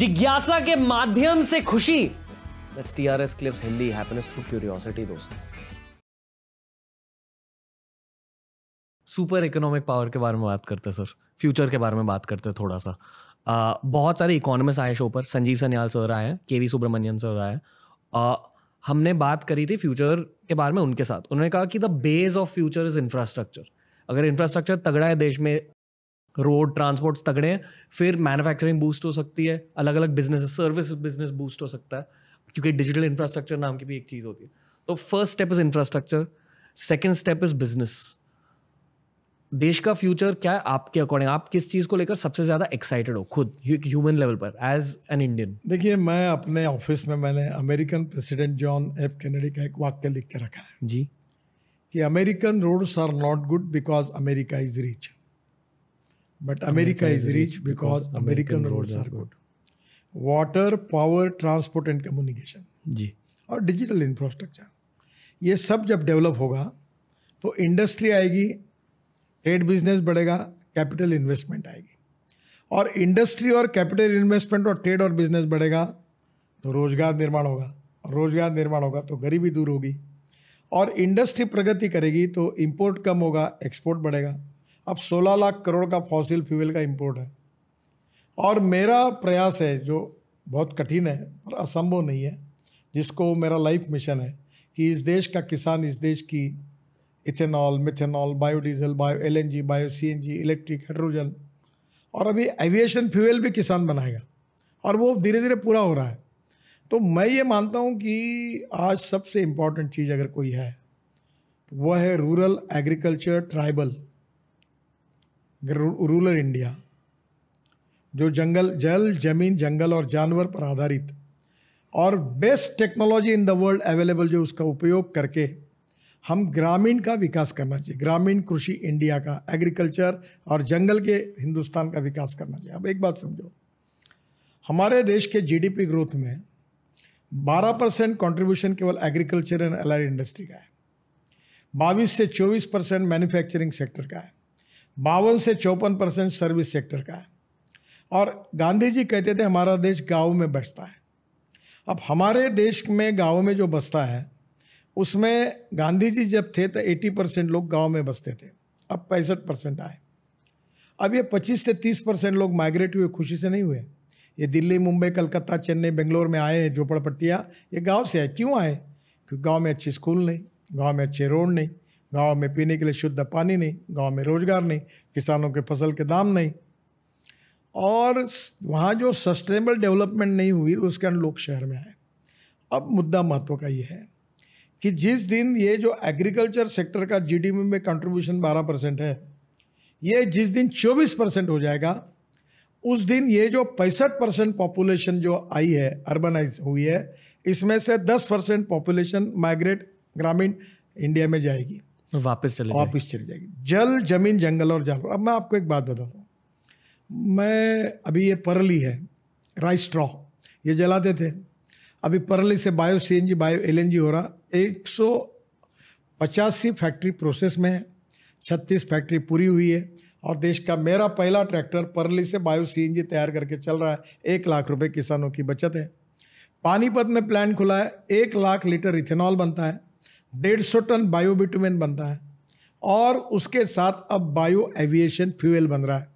जिज्ञासा के माध्यम से खुशी That's TRS Clips Hindi Happiness Through Curiosity दोस्त सुपर इकोनॉमिक पावर के बारे में बात करते सर फ्यूचर के बारे में बात करते थोड़ा सा आ, बहुत सारे इकोनॉमिस्ट आए शो पर संजीव सन्याल सर आए के वी सुब्रमण्यन सर आए आ, हमने बात करी थी फ्यूचर के बारे में उनके साथ उन्होंने कहा कि the base of future is infrastructure अगर इंफ्रास्ट्रक्चर तगड़ा है देश में रोड ट्रांसपोर्ट्स तगड़े हैं फिर मैन्युफैक्चरिंग बूस्ट हो सकती है अलग अलग बिजनेस सर्विस बिजनेस बूस्ट हो सकता है क्योंकि डिजिटल इंफ्रास्ट्रक्चर नाम की भी एक चीज़ होती है तो first step is infrastructure second step is business देश का फ्यूचर क्या है आपके अकॉर्डिंग आप किस चीज़ को लेकर सबसे ज़्यादा एक्साइटेड हो खुद ह्यूमन लेवल पर एज एन इंडियन देखिए मैं अपने ऑफिस में मैंने American president John F Kennedy का एक वाक्य लिख के रखा है जी कि American roads are not good because America is rich but America is rich because American roads are good water power transport and communication जी और डिजिटल इंफ्रास्ट्रक्चर ये सब जब डेवलप होगा तो इंडस्ट्री आएगी ट्रेड बिजनेस बढ़ेगा कैपिटल इन्वेस्टमेंट आएगी और इंडस्ट्री और कैपिटल इन्वेस्टमेंट और ट्रेड और बिजनेस बढ़ेगा तो रोजगार निर्माण होगा और रोजगार निर्माण होगा तो गरीबी दूर होगी और इंडस्ट्री प्रगति करेगी तो इम्पोर्ट कम होगा एक्सपोर्ट बढ़ेगा अब 16 लाख करोड़ का फॉसिल फ्यूल का इम्पोर्ट है और मेरा प्रयास है जो बहुत कठिन है और असंभव नहीं है जिसको मेरा लाइफ मिशन है कि इस देश का किसान इस देश की ethanol methanol biodiesel bio L N G bio C N G electric hydrogen और अभी एविएशन फ्यूल भी किसान बनाएगा और वो धीरे धीरे पूरा हो रहा है तो मैं ये मानता हूँ कि आज सबसे इम्पॉर्टेंट चीज़ अगर कोई है वह है rural agriculture tribal rural India जो जंगल जल जमीन जंगल और जानवर पर आधारित और best technology in the world available जो उसका उपयोग करके हम ग्रामीण का विकास करना चाहिए ग्रामीण कृषि इंडिया का एग्रीकल्चर और जंगल के हिंदुस्तान का विकास करना चाहिए अब एक बात समझो हमारे देश के जीडीपी ग्रोथ में 12 परसेंट कॉन्ट्रीब्यूशन केवल एग्रीकल्चर एंड अलाइड इंडस्ट्री का है बाईस से चौबीस परसेंट मैन्युफैक्चरिंग सेक्टर का है बावन से चौपन परसेंट सर्विस सेक्टर का है और गांधी जी कहते थे हमारा देश गाँव में बसता है अब हमारे देश में गाँव में जो बसता है उसमें गांधी जी जब थे तो 80 परसेंट लोग गांव में बसते थे अब पैंसठ परसेंट आए अब ये 25 से 30 परसेंट लोग माइग्रेट हुए खुशी से नहीं हुए ये दिल्ली मुंबई कलकत्ता चेन्नई बेंगलोर में आए हैं झोपड़पट्टियाँ ये गाँव से आए क्यों आए क्योंकि गाँव में अच्छे स्कूल नहीं गाँव में अच्छे रोड नहीं गांव में पीने के लिए शुद्ध पानी नहीं गांव में रोजगार नहीं किसानों के फसल के दाम नहीं और वहाँ जो सस्टेनेबल डेवलपमेंट नहीं हुई उसके कारण लोग शहर में आए अब मुद्दा महत्व का ये है कि जिस दिन ये जो एग्रीकल्चर सेक्टर का जीडीपी में कंट्रीब्यूशन 12 परसेंट है ये जिस दिन 24 परसेंट हो जाएगा उस दिन ये जो पैंसठ परसेंट पॉपुलेशन जो आई है अर्बनाइज हुई है इसमें से 10 परसेंट पॉपुलेशन माइग्रेट ग्रामीण इंडिया में जाएगी वापस चले वापस चली जाएगी जल जमीन जंगल और जानवर अब मैं आपको एक बात बताता हूँ मैं अभी ये परली है राइस स्ट्रॉ ये जलाते थे अभी परली से bio C N G bio L N G हो रहा एक सौ पचासी फैक्ट्री प्रोसेस में है छत्तीस फैक्ट्री पूरी हुई है और देश का मेरा पहला ट्रैक्टर परली से बायो जी तैयार करके चल रहा है एक लाख रुपए किसानों की बचत है पानीपत में प्लांट खुला है एक लाख लीटर इथेनॉल बनता है डेढ़ सौ टन बायो बिटुमेन बन रहा है और उसके साथ अब बायो एविएशन फ्यूल बन रहा है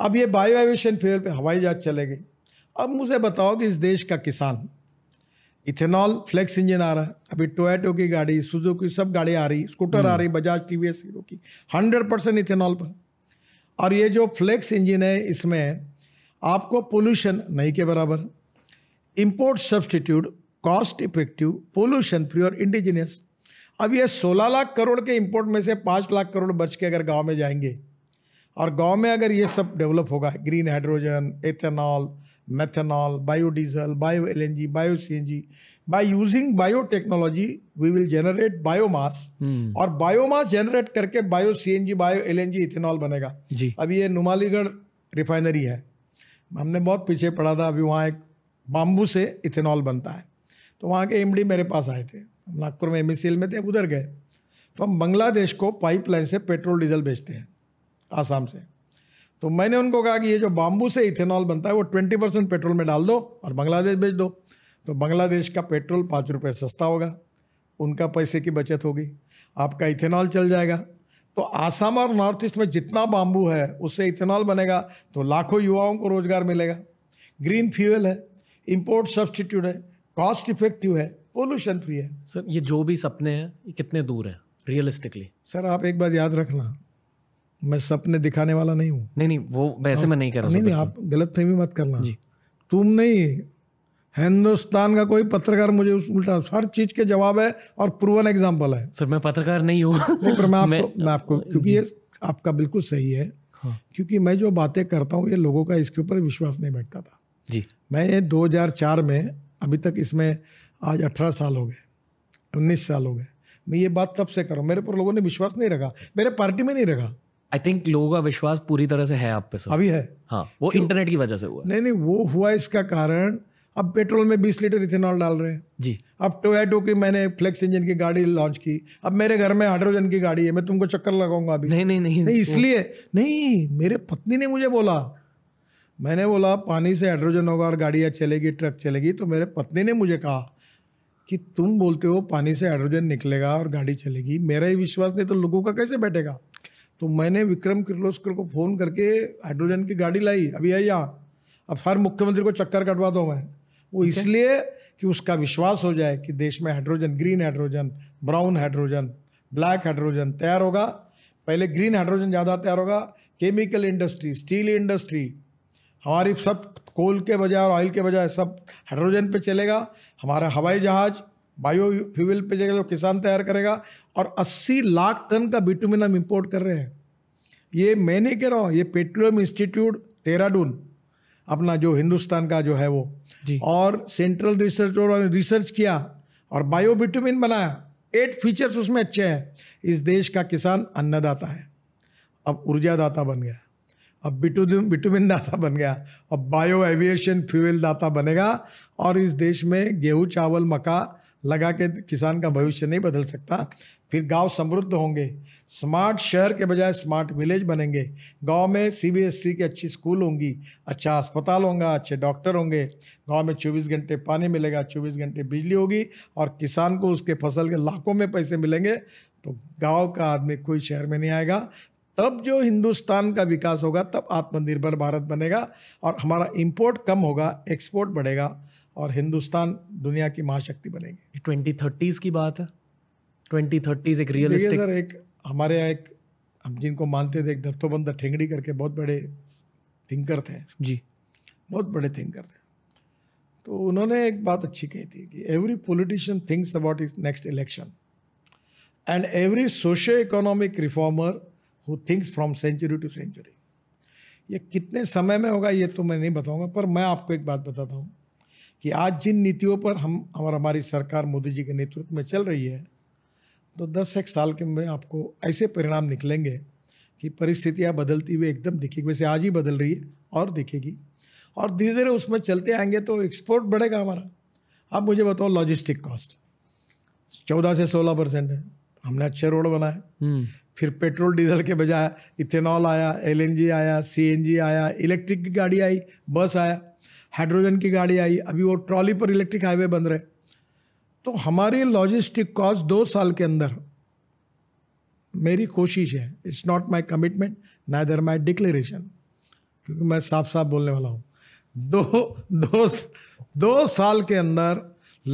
अब ये बायो एविएशन फ्यूल पे हवाई जहाज चले गए अब मुझे बताओ कि इस देश का किसान इथेनॉल फ्लेक्स इंजन आ रहा है अभी टोयटो की गाड़ी की सब गाड़ी आ रही स्कूटर आ रही हम्म। बजाज टी वी एस की हंड्रेड परसेंट इथेनॉल पर और ये जो फ्लेक्स इंजन है इसमें आपको पोल्यूशन नहीं के बराबर import substitute cost effective pollution free और इंडिजिनियस अब ये 16 लाख करोड़ के इंपोर्ट में से 5 लाख करोड़ बच के अगर गांव में जाएंगे और गांव में अगर ये सब डेवलप होगा green hydrogen ethanol N G bio C N G using bio technology we will generate biomass और बायोमास जनरेट करके bio C N G bio L N G ethanol बनेगा जी अभी ये नुमालीगढ़ रिफाइनरी है हमने बहुत पीछे पढ़ा था अभी वहाँ एक बाम्बू से इथेनॉल बनता है तो वहाँ के एमडी मेरे पास आए थे हम नागपुर में एम e में थे उधर गए तो हम बांग्लादेश को पाइपलाइन से पेट्रोल डीजल बेचते हैं आसाम से तो मैंने उनको कहा कि ये जो बाम्बू से इथेनॉल बनता है वो ट्वेंटी परसेंट पेट्रोल में डाल दो और बांग्लादेश बेच दो तो बांग्लादेश का पेट्रोल पाँच रुपये सस्ता होगा उनका पैसे की बचत होगी आपका इथेनॉल चल जाएगा तो आसाम और नॉर्थ ईस्ट में जितना बाम्बू है उससे इथेनॉल बनेगा तो लाखों युवाओं को रोज़गार मिलेगा ग्रीन फ्यूल है इम्पोर्ट सब्सटीट्यूट है कॉस्ट इफेक्टिव है पोल्यूशन फ्री है सर ये जो भी सपने हैं ये कितने दूर हैं रियलिस्टिकली सर आप एक बात याद रखना मैं सपने दिखाने वाला नहीं हूँ नहीं नहीं वो वैसे मैं नहीं कर रहा नहीं नहीं आप गलत फहमी मत करना जी तुम नहीं हिंदुस्तान का कोई पत्रकार मुझे उस उल्टा हर चीज के जवाब है और प्रूवन एग्जाम्पल है सर मैं पत्रकार नहीं हूँ पर मैं आपको मैं, मैं आपको क्योंकि ये आपका बिल्कुल सही है हाँ। क्योंकि मैं जो बातें करता हूँ ये लोगों का इसके ऊपर विश्वास नहीं बैठता था जी मैं ये 2004 में अभी तक इसमें आज अठारह साल हो गए उन्नीस साल हो गए मैं ये बात तब से करूँ मेरे पर लोगों ने विश्वास नहीं रखा मेरे पार्टी में नहीं रखा आई थिंक लोगों का विश्वास पूरी तरह से है आप पे अभी है हाँ वो इंटरनेट की वजह से हुआ नहीं नहीं वो हुआ इसका कारण अब पेट्रोल में बीस लीटर इथेनॉल डाल रहे हैं जी अब टोयाटो की मैंने फ्लेक्स इंजन की गाड़ी लॉन्च की अब मेरे घर में हाइड्रोजन की गाड़ी है मैं तुमको चक्कर लगाऊंगा अभी नहीं नहीं नहीं, नहीं तो- इसलिए नहीं मेरे पत्नी ने मुझे बोला मैंने बोला पानी से हाइड्रोजन होगा और गाड़ियाँ चलेगी ट्रक चलेगी तो मेरे पत्नी ने मुझे कहा कि तुम बोलते हो पानी से हाइड्रोजन निकलेगा और गाड़ी चलेगी मेरा ही विश्वास नहीं तो लोगों का कैसे बैठेगा तो मैंने विक्रम किर्लोस्कर को फ़ोन करके हाइड्रोजन की गाड़ी लाई अभी यहाँ अब हर मुख्यमंत्री को चक्कर कटवा दो मैं वो okay. इसलिए कि उसका विश्वास हो जाए कि देश में hydrogen green hydrogen brown hydrogen black hydrogen तैयार होगा पहले ग्रीन हाइड्रोजन ज़्यादा तैयार होगा केमिकल इंडस्ट्री स्टील इंडस्ट्री हमारी सब कोल के बजाय और ऑयल के बजाय सब हाइड्रोजन पे चलेगा हमारा हवाई जहाज़ बायो फ्यूल पे जगह किसान तैयार करेगा और 80 लाख टन का बिटुमिन हम इम्पोर्ट कर रहे हैं ये मैं नहीं कह रहा हूँ ये पेट्रोलियम इंस्टीट्यूट तेराडून अपना जो हिंदुस्तान का जो है वो और सेंट्रल रिसर्च और रिसर्च किया और बायो बिटुमिन बनाया एट फीचर्स उसमें अच्छे हैं इस देश का किसान अन्नदाता है अब ऊर्जादाता बन गया अब बिटू बिटुमिन दाता बन गया अब बायो एविएशन फ्यूल दाता बनेगा और इस देश में गेहूं चावल मक्का लगा के किसान का भविष्य नहीं बदल सकता फिर गांव समृद्ध होंगे स्मार्ट शहर के बजाय स्मार्ट विलेज बनेंगे गांव में सीबीएसई e के अच्छी स्कूल होंगी अच्छा अस्पताल होगा अच्छे डॉक्टर होंगे गांव में 24 घंटे पानी मिलेगा 24 घंटे बिजली होगी और किसान को उसके फसल के लाखों में पैसे मिलेंगे तो गांव का आदमी कोई शहर में नहीं आएगा तब जो हिंदुस्तान का विकास होगा तब आत्मनिर्भर भारत बनेगा और हमारा इंपोर्ट कम होगा एक्सपोर्ट बढ़ेगा और हिंदुस्तान दुनिया की महाशक्ति बनेगी ट्वेंटी थर्टीज़ की बात है ट्वेंटी थर्टीज़ एक रियलिस्टिक सर एक हमारे यहाँ एक हम जिनको मानते थे एक दत्तोबंद ठेंगड़ी करके बहुत बड़े थिंकर थे जी बहुत बड़े थिंकर थे तो उन्होंने एक बात अच्छी कही थी कि every politician thinks about is next election and every socio economic reformer who thinks from century to century ये कितने समय में होगा ये तो मैं नहीं बताऊंगा पर मैं आपको एक बात बताता हूँ कि आज जिन नीतियों पर हम और हमारी सरकार मोदी जी के नेतृत्व में चल रही है तो दस एक साल के में आपको ऐसे परिणाम निकलेंगे कि परिस्थितियाँ बदलती हुई एकदम दिखेगी वैसे आज ही बदल रही है और दिखेगी और धीरे धीरे उसमें चलते आएंगे तो एक्सपोर्ट बढ़ेगा हमारा अब मुझे बताओ लॉजिस्टिक कॉस्ट चौदह से सोलह परसेंट है हमने अच्छे रोड बनाए हम्म। फिर पेट्रोल डीजल के बजाय इथेनॉल आया एलएनजी आया सीएनजी आया इलेक्ट्रिक की गाड़ी आई बस आया हाइड्रोजन की गाड़ी आई अभी वो ट्रॉली पर इलेक्ट्रिक हाईवे बन रहे तो हमारी लॉजिस्टिक कॉस्ट दो साल के अंदर मेरी कोशिश है इट्स नॉट माई कमिटमेंट इधर माई डिक्लेरेशन क्योंकि मैं साफ साफ बोलने वाला हूँ दो दो दो साल के अंदर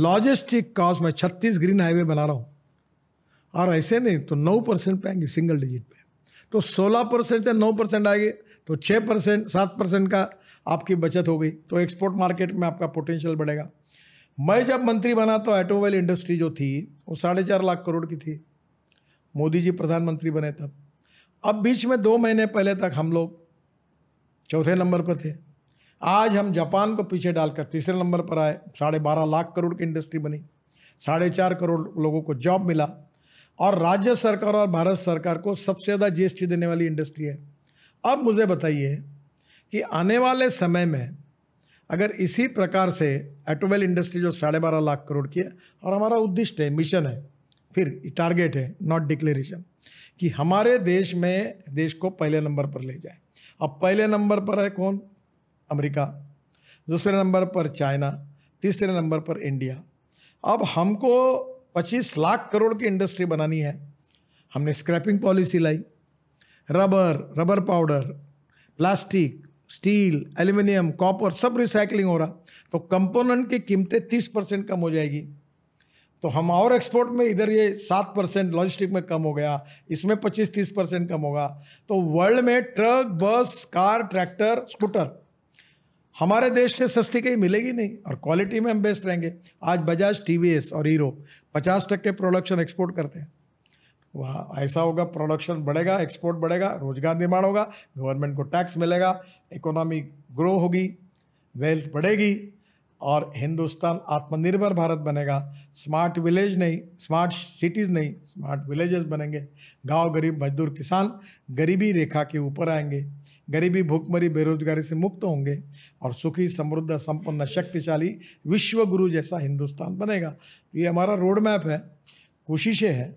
लॉजिस्टिक कॉस्ट मैं छत्तीस ग्रीन हाईवे बना रहा हूँ और ऐसे नहीं तो नौ परसेंट पे आएंगे सिंगल डिजिट पे तो सोलह परसेंट से नौ परसेंट आएंगे तो छः परसेंट सात परसेंट का आपकी बचत हो गई तो एक्सपोर्ट मार्केट में आपका पोटेंशियल बढ़ेगा मैं जब मंत्री बना तो ऑटोमोबाइल इंडस्ट्री जो थी वो साढ़े चार लाख करोड़ की थी मोदी जी प्रधानमंत्री बने तब अब बीच में दो महीने पहले तक हम लोग चौथे नंबर पर थे आज हम जापान को पीछे डालकर तीसरे नंबर पर आए साढ़े बारह लाख करोड़ की इंडस्ट्री बनी साढ़े चार करोड़ लोगों को जॉब मिला और राज्य सरकार और भारत सरकार को सबसे ज़्यादा जीएसटी देने वाली इंडस्ट्री है अब मुझे बताइए कि आने वाले समय में अगर इसी प्रकार से ऑटोमोबाइल इंडस्ट्री जो साढ़े बारह लाख करोड़ की है और हमारा उद्दिष्ट है मिशन है फिर टारगेट है नॉट डिक्लेरेशन कि हमारे देश में देश को पहले नंबर पर ले जाए अब पहले नंबर पर है कौन अमेरिका दूसरे नंबर पर चाइना तीसरे नंबर पर इंडिया अब हमको पच्चीस लाख करोड़ की इंडस्ट्री बनानी है हमने स्क्रैपिंग पॉलिसी लाई rubber rubber powder plastic steel aluminium copper सब रिसाइकलिंग हो रहा तो कंपोनेंट की कीमतें तीस परसेंट कम हो जाएगी तो हम और एक्सपोर्ट में इधर ये सात परसेंट लॉजिस्टिक में कम हो गया इसमें पच्चीस तीस परसेंट कम होगा तो वर्ल्ड में truck bus car tractor scooter हमारे देश से सस्ती कहीं मिलेगी नहीं और क्वालिटी में हम बेस्ट रहेंगे आज बजाज टी और हीरो पचास टक्के प्रोडक्शन एक्सपोर्ट करते हैं वहाँ ऐसा होगा प्रोडक्शन बढ़ेगा एक्सपोर्ट बढ़ेगा रोजगार निर्माण होगा गवर्नमेंट को टैक्स मिलेगा इकोनॉमी ग्रो होगी वेल्थ बढ़ेगी और हिंदुस्तान आत्मनिर्भर भारत बनेगा स्मार्ट विलेज नहीं स्मार्ट सिटीज़ नहीं स्मार्ट विलेजेस बनेंगे गांव गरीब मजदूर किसान गरीबी रेखा के ऊपर आएंगे गरीबी भूखमरी बेरोजगारी से मुक्त होंगे और सुखी समृद्ध संपन्न शक्तिशाली विश्व गुरु जैसा हिंदुस्तान बनेगा ये हमारा रोड मैप है कोशिशें हैं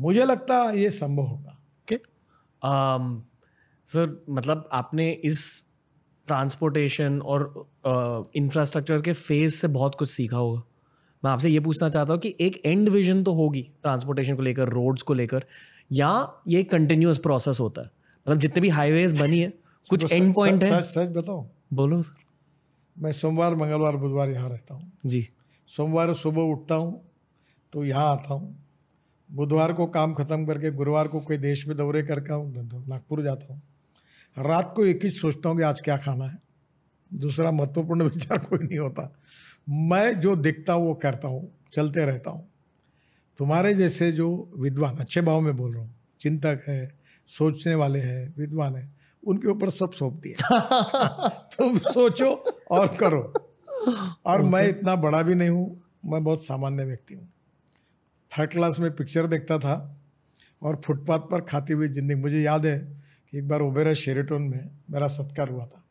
मुझे लगता है ये संभव होगा ओके सर um, मतलब आपने इस ट्रांसपोर्टेशन और इंफ्रास्ट्रक्चर uh, के फेज से बहुत कुछ सीखा होगा मैं आपसे ये पूछना चाहता हूँ कि एक एंड विजन तो होगी ट्रांसपोर्टेशन को लेकर रोड्स को लेकर या ये कंटिन्यूस प्रोसेस होता है मतलब जितने भी हाईवेज बनी है कुछ एंड पॉइंट है सच सच बताओ बोलो सर मैं सोमवार मंगलवार बुधवार यहाँ रहता हूँ जी सोमवार सुबह उठता हूँ तो यहाँ आता हूँ बुधवार को काम खत्म करके गुरुवार को कोई देश में दौरे करके हूँ तो नागपुर जाता हूँ रात को एक ही सोचता हूँ कि आज क्या खाना है दूसरा महत्वपूर्ण विचार कोई नहीं होता मैं जो देखता हूँ वो करता हूँ चलते रहता हूँ तुम्हारे जैसे जो विद्वान अच्छे भाव में बोल रहा हूँ चिंतक है सोचने वाले हैं विद्वान हैं उनके ऊपर सब सौंप दिया तुम सोचो और करो और मैं इतना बड़ा भी नहीं हूँ मैं बहुत सामान्य व्यक्ति हूँ थर्ड क्लास में पिक्चर देखता था और फुटपाथ पर खाती हुई ज़िंदगी मुझे याद है कि एक बार ओबेरा शेरेटोन में मेरा सत्कार हुआ था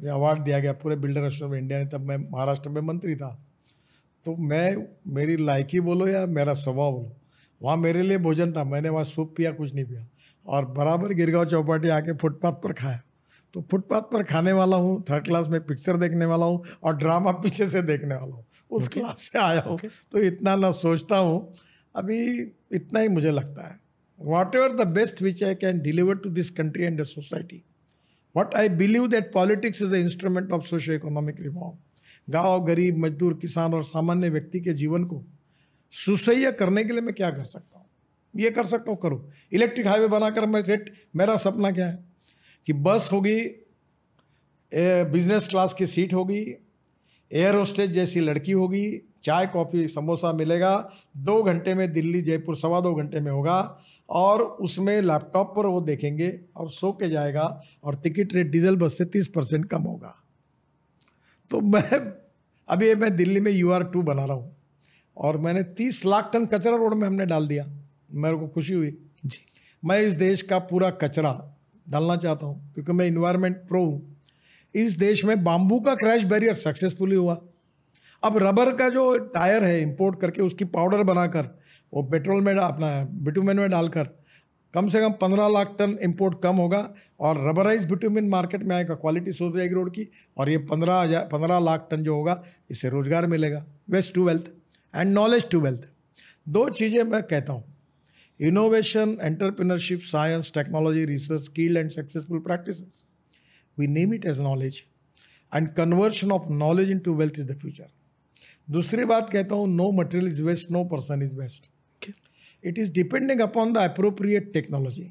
मुझे अवार्ड दिया गया पूरे बिल्डर ऑफ में इंडिया ने तब मैं महाराष्ट्र में मंत्री था तो मैं मेरी लायकी बोलो या मेरा स्वभाव बोलो वहाँ मेरे लिए भोजन था मैंने वहाँ सूप पिया कुछ नहीं पिया और बराबर गिरगांव चौपाटी आके फुटपाथ पर खाया तो फुटपाथ पर खाने वाला हूँ थर्ड क्लास में पिक्चर देखने वाला हूँ और ड्रामा पीछे से देखने वाला हूँ उस okay. क्लास से आया हूँ okay. तो इतना ना सोचता हूँ अभी इतना ही मुझे लगता है whatever the best which I can deliver to this country and the society what I believe that politics is the instrument of socio economic reform गाँव गरीब मजदूर किसान और सामान्य व्यक्ति के जीवन को सुसह्य करने के लिए मैं क्या कर सकता हूँ ये कर सकता हूँ करो इलेक्ट्रिक हाईवे बनाकर मैं सेट मेरा सपना क्या है कि बस होगी बिजनेस क्लास की सीट होगी एयर होस्टेज जैसी लड़की होगी चाय कॉफ़ी समोसा मिलेगा दो घंटे में दिल्ली जयपुर सवा दो घंटे में होगा और उसमें लैपटॉप पर वो देखेंगे और सो के जाएगा और टिकट रेट डीजल बस से तीस परसेंट कम होगा तो मैं अभी मैं दिल्ली में यू आर टू बना रहा हूँ और मैंने तीस लाख टन कचरा रोड में हमने डाल दिया मेरे को खुशी हुई जी मैं इस देश का पूरा कचरा डालना चाहता हूँ क्योंकि मैं इन्वायरमेंट प्रो हूँ इस देश में बाम्बू का क्रैश बैरियर सक्सेसफुली हुआ अब रबर का जो टायर है इंपोर्ट करके उसकी पाउडर बनाकर वो पेट्रोल में अपना बिटुमिन में डालकर कम से कम पंद्रह लाख टन इंपोर्ट कम होगा और रबराइज बिटुमिन मार्केट में आएगा क्वालिटी सोच जाएगी रोड की और ये पंद्रह हज़ार पंद्रह लाख टन जो होगा इससे रोज़गार मिलेगा waste to wealth and knowledge to wealth दो चीज़ें मैं कहता हूँ innovation, entrepreneurship, science, technology, research, skill, and successful practices. We name it as knowledge. And conversion of knowledge into wealth is the future. दूसरी बात कहता हूँ no material is waste no person is waste it is depending upon the appropriate technology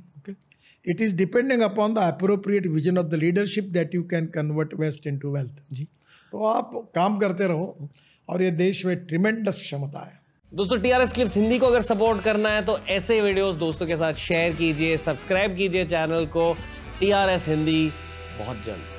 it is depending upon the appropriate vision of the leadership that you can convert waste into wealth जी तो आप काम करते रहो और ये देश में ट्रिमेंडस क्षमता है दोस्तों टीआरएस क्लिप्स हिंदी को अगर सपोर्ट करना है तो ऐसे वीडियोस दोस्तों के साथ शेयर कीजिए सब्सक्राइब कीजिए चैनल को टीआरएस हिंदी बहुत जल्द